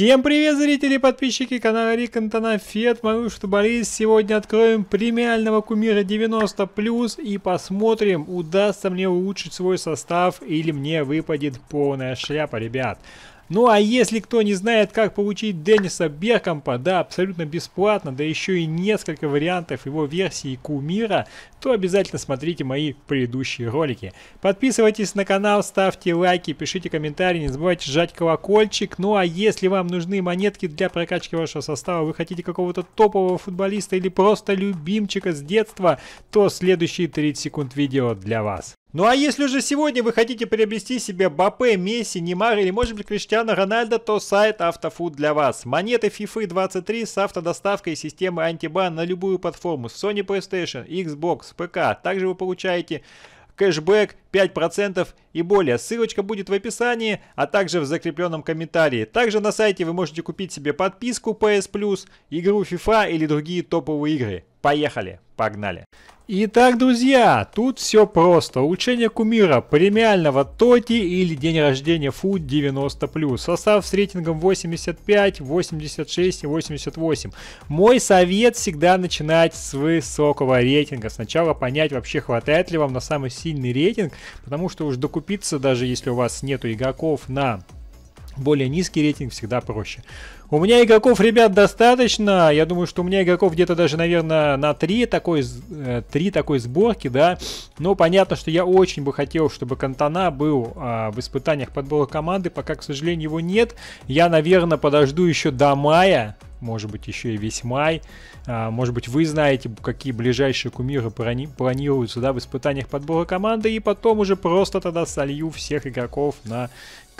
Всем привет, зрители и подписчики канала Риконтона Фет. Могу, что Борис. Сегодня откроем премиального кумира 90+, и посмотрим, удастся мне улучшить свой состав или мне выпадет полная шляпа, ребят. Ну а если кто не знает, как получить Денниса Беркомпа, да, абсолютно бесплатно, да еще и несколько вариантов его версии кумира, то обязательно смотрите мои предыдущие ролики. Подписывайтесь на канал, ставьте лайки, пишите комментарии, не забывайте жать колокольчик. Ну а если вам нужны монетки для прокачки вашего состава, вы хотите какого-то топового футболиста или просто любимчика с детства, то следующие 30 секунд видео для вас. Ну а если уже сегодня вы хотите приобрести себе Бапе, Месси, Немар или может быть Криштиана Рональдо, то сайт Автофуд для вас. Монеты FIFA 23 с автодоставкой системы антибан на любую платформу Sony PlayStation, Xbox, ПК. Также вы получаете кэшбэк 5% и более. Ссылочка будет в описании, а также в закрепленном комментарии. Также на сайте вы можете купить себе подписку PS Plus, игру FIFA или другие топовые игры. Поехали, погнали. Итак, друзья, тут все просто. Учение кумира премиального ТОТИ или день рождения ФУД 90+. Состав с рейтингом 85, 86 и 88. Мой совет всегда начинать с высокого рейтинга. Сначала понять вообще хватает ли вам на самый сильный рейтинг, потому что уж докупиться даже если у вас нету игроков на более низкий рейтинг всегда проще. У меня игроков, ребят, достаточно. Я думаю, что у меня игроков где-то даже, наверное, на 3 такой, 3 э, такой сборки, да. Но понятно, что я очень бы хотел, чтобы Кантона был а, в испытаниях подбора команды. Пока, к сожалению, его нет. Я, наверное, подожду еще до мая. Может быть, еще и весь май. А, может быть, вы знаете, какие ближайшие кумиры плани- планируются да, в испытаниях подбора команды. И потом уже просто тогда солью всех игроков на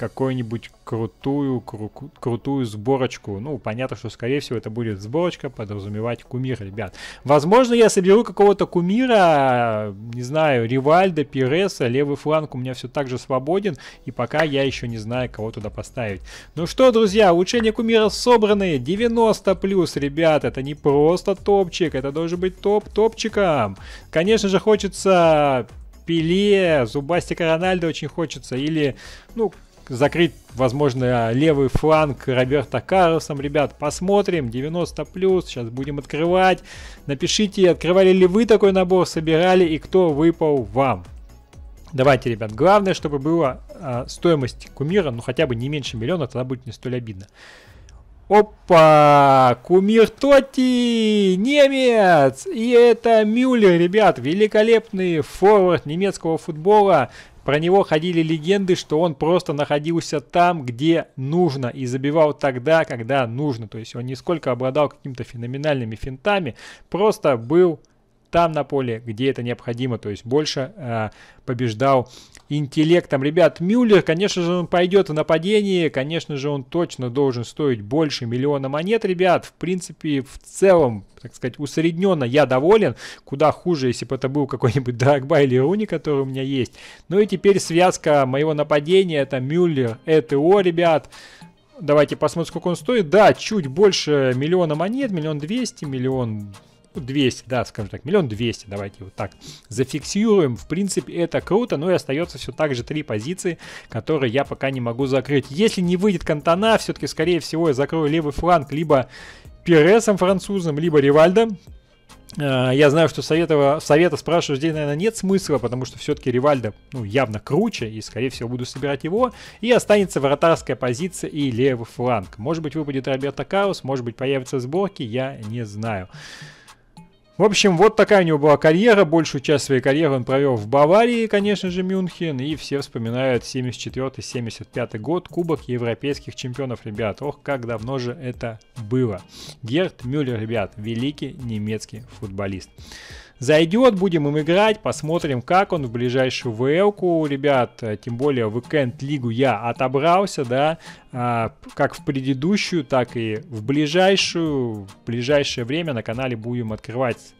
какую-нибудь крутую, кру- крутую сборочку. Ну, понятно, что, скорее всего, это будет сборочка подразумевать кумир, ребят. Возможно, я соберу какого-то кумира, не знаю, Ривальда, Пиреса, левый фланг у меня все так же свободен, и пока я еще не знаю, кого туда поставить. Ну что, друзья, улучшение кумира собраны, 90 плюс, ребят, это не просто топчик, это должен быть топ топчиком. Конечно же, хочется Пеле, Зубастика Рональда очень хочется, или, ну, закрыть, возможно, левый фланг Роберта Карлсом. Ребят, посмотрим. 90 плюс. Сейчас будем открывать. Напишите, открывали ли вы такой набор, собирали и кто выпал вам. Давайте, ребят, главное, чтобы была э, стоимость кумира, ну хотя бы не меньше миллиона, тогда будет не столь обидно. Опа! Кумир Тоти! Немец! И это Мюллер, ребят, великолепный форвард немецкого футбола. Про него ходили легенды, что он просто находился там, где нужно, и забивал тогда, когда нужно. То есть он не сколько обладал какими-то феноменальными финтами, просто был там на поле, где это необходимо, то есть больше э, побеждал интеллектом. Ребят, Мюллер, конечно же, он пойдет в нападение, конечно же, он точно должен стоить больше миллиона монет, ребят. В принципе, в целом, так сказать, усредненно я доволен. Куда хуже, если бы это был какой-нибудь Драгба или Руни, который у меня есть. Ну и теперь связка моего нападения, это Мюллер, ЭТО, ребят. Давайте посмотрим, сколько он стоит. Да, чуть больше миллиона монет, миллион двести, миллион 200, да, скажем так, миллион 200, давайте вот так зафиксируем. В принципе, это круто, но и остается все так же три позиции, которые я пока не могу закрыть. Если не выйдет Кантана, все-таки, скорее всего, я закрою левый фланг либо Пересом французом, либо Ривальдо. А, я знаю, что совета, совета спрашивать здесь, наверное, нет смысла, потому что все-таки Ривальдо ну, явно круче, и, скорее всего, буду собирать его. И останется вратарская позиция и левый фланг. Может быть, выпадет Роберто Каус, может быть, появятся сборки, я не знаю. В общем, вот такая у него была карьера. Большую часть своей карьеры он провел в Баварии, конечно же, Мюнхен. И все вспоминают 74-75 год, Кубок Европейских чемпионов, ребят. Ох, как давно же это было. Герт Мюллер, ребят, великий немецкий футболист зайдет, будем им играть, посмотрим, как он в ближайшую ВЛ-ку, ребят, э, тем более в Weekend-лигу я отобрался, да, а, как в предыдущую, так и в ближайшую, в ближайшее время на канале будем открывать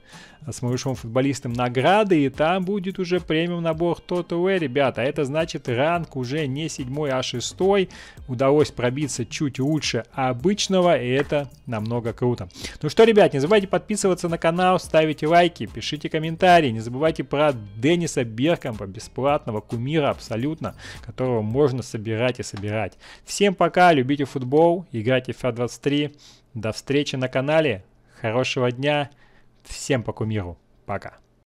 с малышом-футболистом награды, и там будет уже премиум набор TOTOE, ребята. Это значит ранг уже не седьмой, а шестой. Удалось пробиться чуть лучше обычного, и это намного круто. Ну что, ребят, не забывайте подписываться на канал, ставите лайки, пишите комментарии. Не забывайте про Дениса Беркомпа, бесплатного кумира абсолютно, которого можно собирать и собирать. Всем пока, любите футбол, играйте в FIFA 23. До встречи на канале, хорошего дня. Всем по кумиру. Пока.